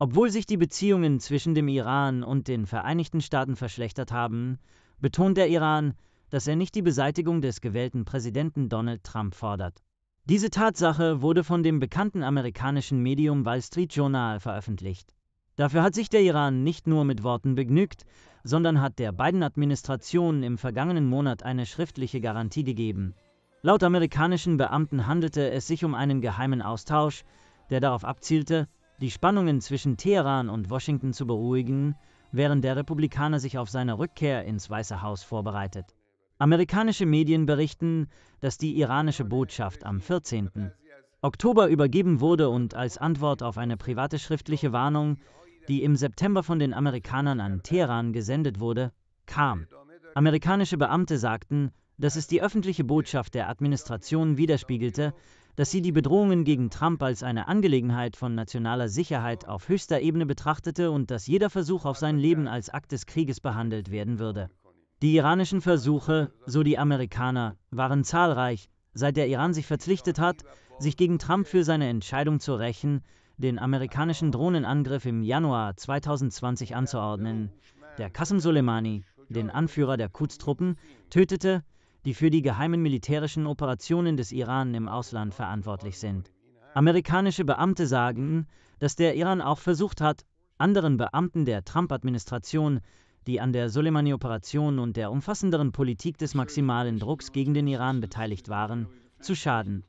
Obwohl sich die Beziehungen zwischen dem Iran und den Vereinigten Staaten verschlechtert haben, betont der Iran, dass er nicht die Beseitigung des gewählten Präsidenten Donald Trump fordert. Diese Tatsache wurde von dem bekannten amerikanischen Medium Wall Street Journal veröffentlicht. Dafür hat sich der Iran nicht nur mit Worten begnügt, sondern hat der Biden-Administration im vergangenen Monat eine schriftliche Garantie gegeben. Laut amerikanischen Beamten handelte es sich um einen geheimen Austausch, der darauf abzielte, die Spannungen zwischen Teheran und Washington zu beruhigen, während der Republikaner sich auf seine Rückkehr ins Weiße Haus vorbereitet. Amerikanische Medien berichten, dass die iranische Botschaft am 14. Oktober übergeben wurde und als Antwort auf eine private schriftliche Warnung, die im September von den Amerikanern an Teheran gesendet wurde, kam. Amerikanische Beamte sagten, dass es die öffentliche Botschaft der Administration widerspiegelte, dass sie die Bedrohungen gegen Trump als eine Angelegenheit von nationaler Sicherheit auf höchster Ebene betrachtete und dass jeder Versuch auf sein Leben als Akt des Krieges behandelt werden würde. Die iranischen Versuche, so die Amerikaner, waren zahlreich, seit der Iran sich verpflichtet hat, sich gegen Trump für seine Entscheidung zu rächen, den amerikanischen Drohnenangriff im Januar 2020 anzuordnen, der Qasem Soleimani, den Anführer der Quds-Truppen, tötete die für die geheimen militärischen Operationen des Iran im Ausland verantwortlich sind. Amerikanische Beamte sagen, dass der Iran auch versucht hat, anderen Beamten der Trump-Administration, die an der Soleimani-Operation und der umfassenderen Politik des maximalen Drucks gegen den Iran beteiligt waren, zu schaden.